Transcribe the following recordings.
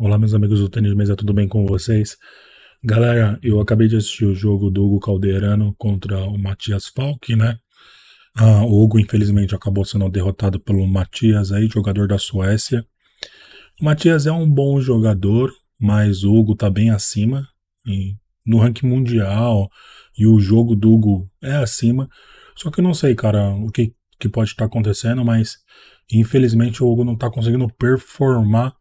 Olá, meus amigos do Tênis Mesa, tudo bem com vocês? Galera, eu acabei de assistir o jogo do Hugo Calderano contra o Matias Falck, né? Ah, o Hugo, infelizmente, acabou sendo derrotado pelo Matias, aí, jogador da Suécia. O Matias é um bom jogador, mas o Hugo tá bem acima e no ranking mundial e o jogo do Hugo é acima. Só que eu não sei, cara, o que, que pode estar tá acontecendo, mas infelizmente o Hugo não tá conseguindo performar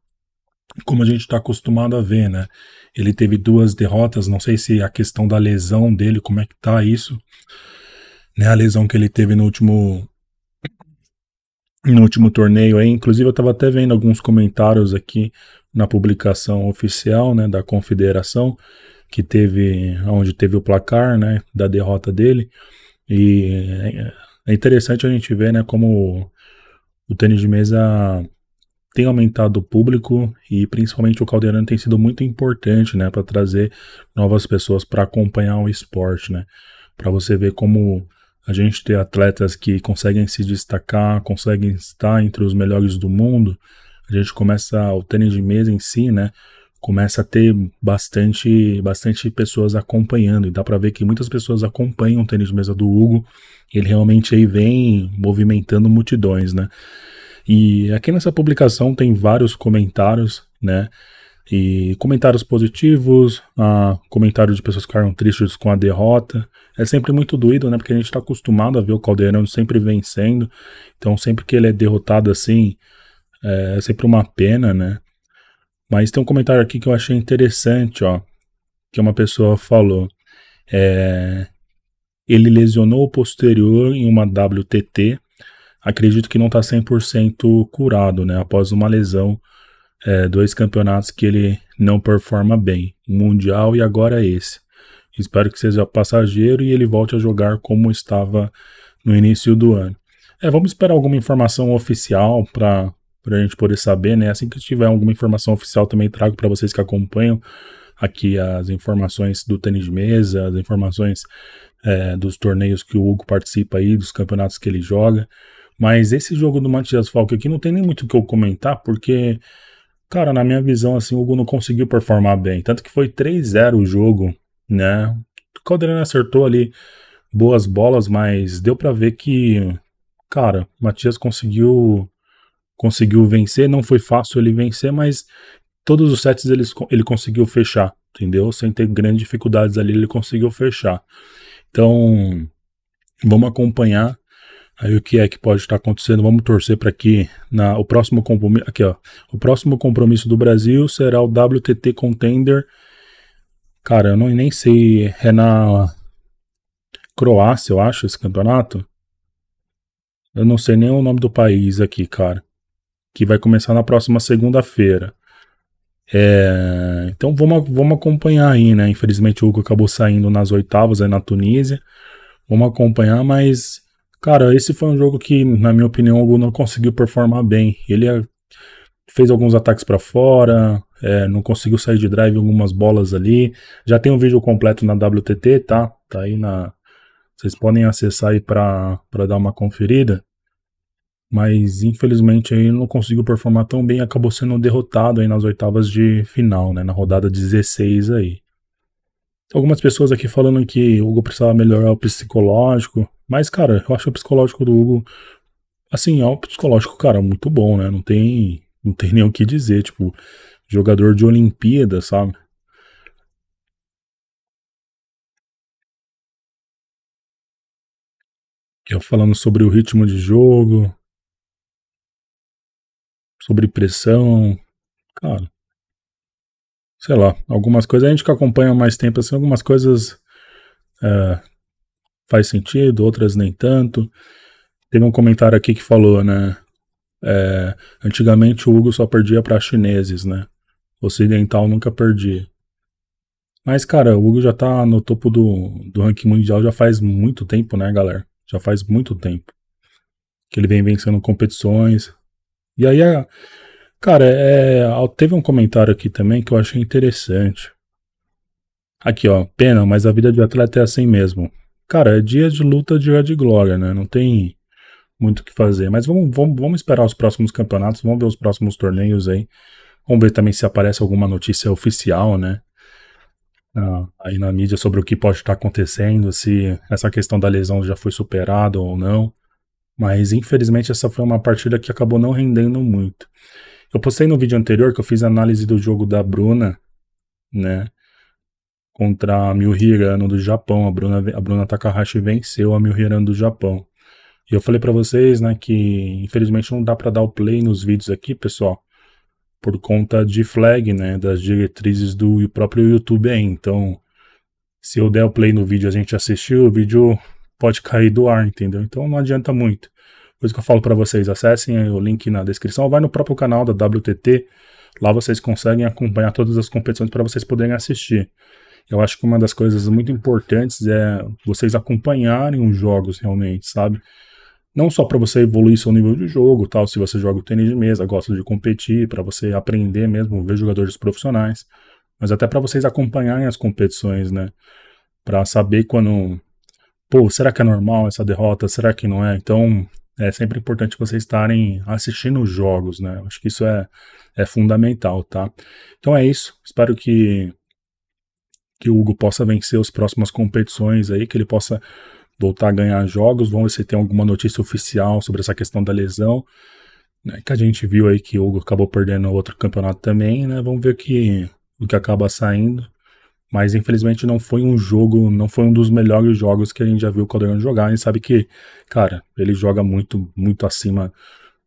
como a gente está acostumado a ver, né? Ele teve duas derrotas, não sei se a questão da lesão dele, como é que tá isso, né? A lesão que ele teve no último no último torneio aí, inclusive eu estava até vendo alguns comentários aqui na publicação oficial, né, da confederação que teve onde teve o placar, né, da derrota dele. E é, é interessante a gente ver, né, como o tênis de mesa tem aumentado o público e principalmente o caldeirão tem sido muito importante, né, para trazer novas pessoas para acompanhar o esporte, né? Para você ver como a gente tem atletas que conseguem se destacar, conseguem estar entre os melhores do mundo. A gente começa o tênis de mesa em si, né? Começa a ter bastante, bastante pessoas acompanhando e dá para ver que muitas pessoas acompanham o tênis de mesa do Hugo. Ele realmente aí vem movimentando multidões, né? E aqui nessa publicação tem vários comentários, né? E comentários positivos, ah, comentário de pessoas que ficaram tristes com a derrota. É sempre muito doído, né? Porque a gente está acostumado a ver o Caldeirão sempre vencendo. Então, sempre que ele é derrotado assim, é, é sempre uma pena, né? Mas tem um comentário aqui que eu achei interessante, ó. Que uma pessoa falou. É, ele lesionou o posterior em uma WTT acredito que não está 100% curado, né? Após uma lesão, é, dois campeonatos que ele não performa bem, Mundial e agora esse. Espero que seja passageiro e ele volte a jogar como estava no início do ano. É, vamos esperar alguma informação oficial para a gente poder saber, né? Assim que tiver alguma informação oficial, também trago para vocês que acompanham aqui as informações do tênis de mesa, as informações é, dos torneios que o Hugo participa aí, dos campeonatos que ele joga. Mas esse jogo do Matias Falque aqui não tem nem muito o que eu comentar, porque, cara, na minha visão, assim, o Hugo não conseguiu performar bem. Tanto que foi 3-0 o jogo, né? O Calderano acertou ali boas bolas, mas deu para ver que, cara, Matias conseguiu conseguiu vencer, não foi fácil ele vencer, mas todos os sets ele, ele conseguiu fechar, entendeu? Sem ter grandes dificuldades ali, ele conseguiu fechar. Então, vamos acompanhar Aí o que é que pode estar acontecendo? Vamos torcer para que na, o próximo compromisso aqui, ó, o próximo compromisso do Brasil será o WTT Contender. Cara, eu não, nem sei, é na Croácia, eu acho, esse campeonato. Eu não sei nem o nome do país aqui, cara. Que vai começar na próxima segunda-feira. É, então vamos, vamos acompanhar aí, né? Infelizmente o Hugo acabou saindo nas oitavas aí na Tunísia. Vamos acompanhar, mas Cara, esse foi um jogo que, na minha opinião, o Lu não conseguiu performar bem. Ele é, fez alguns ataques para fora, é, não conseguiu sair de drive algumas bolas ali. Já tem um vídeo completo na WTT, tá? Tá aí na. Vocês podem acessar aí para dar uma conferida. Mas infelizmente aí não conseguiu performar tão bem, acabou sendo derrotado aí nas oitavas de final, né? Na rodada 16 aí algumas pessoas aqui falando que o Hugo precisava melhorar o psicológico, mas, cara, eu acho o psicológico do Hugo, assim, é um psicológico, cara, muito bom, né? Não tem, não tem nem o que dizer, tipo, jogador de Olimpíada, sabe? Eu é falando sobre o ritmo de jogo, sobre pressão, cara sei lá, algumas coisas. A gente que acompanha mais tempo, assim, algumas coisas é, faz sentido, outras nem tanto. Teve um comentário aqui que falou, né? É, antigamente o Hugo só perdia para chineses, né? O ocidental nunca perdia. Mas, cara, o Hugo já tá no topo do, do ranking mundial já faz muito tempo, né, galera? Já faz muito tempo. Que ele vem vencendo competições. E aí a, Cara, é, teve um comentário aqui também que eu achei interessante. Aqui, ó. Pena, mas a vida de atleta é assim mesmo. Cara, é dia de luta, dia de glória, né? Não tem muito o que fazer. Mas vamos, vamos, vamos esperar os próximos campeonatos, vamos ver os próximos torneios aí. Vamos ver também se aparece alguma notícia oficial, né? Ah, aí na mídia sobre o que pode estar acontecendo, se essa questão da lesão já foi superada ou não. Mas infelizmente essa foi uma partida que acabou não rendendo muito. Eu postei no vídeo anterior que eu fiz análise do jogo da Bruna, né? Contra a Milhirano do Japão. A Bruna, a Bruna Takahashi venceu a Milhirano do Japão. E eu falei para vocês, né, que infelizmente não dá para dar o play nos vídeos aqui, pessoal, por conta de flag, né, das diretrizes do próprio YouTube aí. Então, se eu der o play no vídeo, a gente assistiu, o vídeo pode cair do ar, entendeu? Então não adianta muito coisa que eu falo para vocês, acessem o link na descrição, ou vai no próprio canal da WTT, lá vocês conseguem acompanhar todas as competições para vocês poderem assistir. Eu acho que uma das coisas muito importantes é vocês acompanharem os jogos realmente, sabe? Não só para você evoluir seu nível de jogo, tal, se você joga o tênis de mesa, gosta de competir, para você aprender mesmo, ver jogadores profissionais, mas até para vocês acompanharem as competições, né? Para saber quando, pô, será que é normal essa derrota? Será que não é? Então, é sempre importante vocês estarem assistindo os jogos, né? Acho que isso é, é fundamental, tá? Então é isso. Espero que, que o Hugo possa vencer as próximas competições aí, que ele possa voltar a ganhar jogos. Vamos ver se tem alguma notícia oficial sobre essa questão da lesão. Né? Que a gente viu aí que o Hugo acabou perdendo outro campeonato também, né? Vamos ver que, o que acaba saindo mas infelizmente não foi um jogo, não foi um dos melhores jogos que a gente já viu o Calderano jogar. A gente sabe que, cara, ele joga muito, muito acima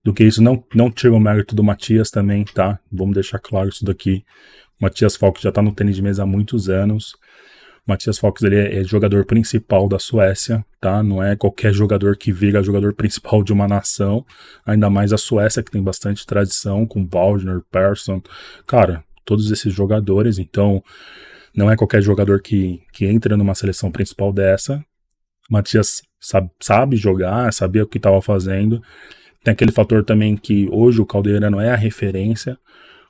do que isso. Não, não tira o mérito do Matias também, tá? Vamos deixar claro isso daqui. O Matias Falk já tá no tênis de mesa há muitos anos. O Matias Falk ele é, é jogador principal da Suécia, tá? Não é qualquer jogador que vira jogador principal de uma nação, ainda mais a Suécia que tem bastante tradição com Waldner, Persson, cara, todos esses jogadores. Então, não é qualquer jogador que, que entra numa seleção principal dessa. Matias sabe, sabe jogar, sabia o que estava fazendo. Tem aquele fator também que hoje o Caldeira não é a referência.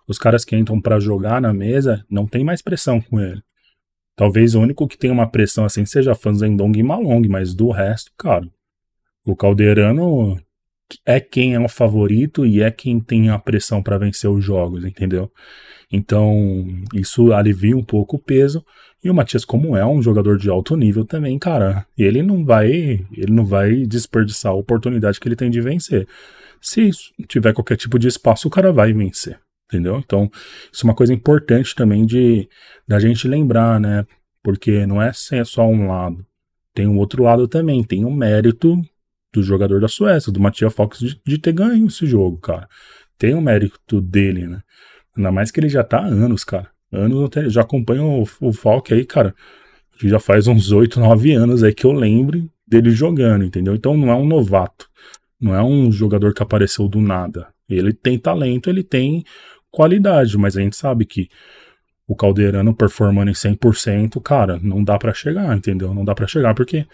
Os caras que entram para jogar na mesa não tem mais pressão com ele. Talvez o único que tenha uma pressão assim seja Fanzendong e Malong, mas do resto, cara, o Caldeirano é quem é o favorito e é quem tem a pressão para vencer os jogos, entendeu? Então, isso alivia um pouco o peso. E o Matias, como é um jogador de alto nível também, cara, ele não vai, ele não vai desperdiçar a oportunidade que ele tem de vencer. Se tiver qualquer tipo de espaço, o cara vai vencer, entendeu? Então, isso é uma coisa importante também de da gente lembrar, né? Porque não é só um lado, tem o um outro lado também, tem o um mérito do jogador da Suécia, do Matias Fox, de, de, ter ganho esse jogo, cara. Tem o mérito dele, né? Ainda mais que ele já tá há anos, cara. Anos até. Já acompanho o, o Falk aí, cara. já faz uns 8, 9 anos aí que eu lembro dele jogando, entendeu? Então não é um novato. Não é um jogador que apareceu do nada. Ele tem talento, ele tem qualidade, mas a gente sabe que o Caldeirano performando em 100%, cara, não dá para chegar, entendeu? Não dá para chegar porque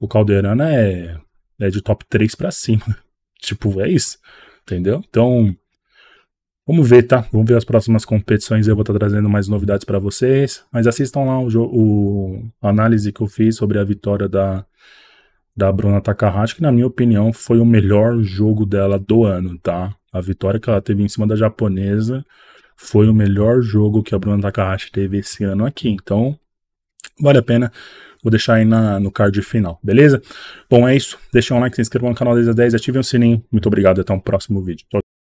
o Caldeirano é é de top 3 para cima. tipo, é isso. Entendeu? Então, vamos ver, tá? Vamos ver as próximas competições. Eu vou estar tá trazendo mais novidades para vocês. Mas assistam lá o, o a análise que eu fiz sobre a vitória da, da Bruna Takahashi, que na minha opinião foi o melhor jogo dela do ano, tá? A vitória que ela teve em cima da japonesa foi o melhor jogo que a Bruna Takahashi teve esse ano aqui. Então, vale a pena. Vou deixar aí na, no card final, beleza? Bom, é isso. deixe um like, se inscreva no canal 10 a 10, ative o sininho. Muito obrigado e até o um próximo vídeo. Tchau,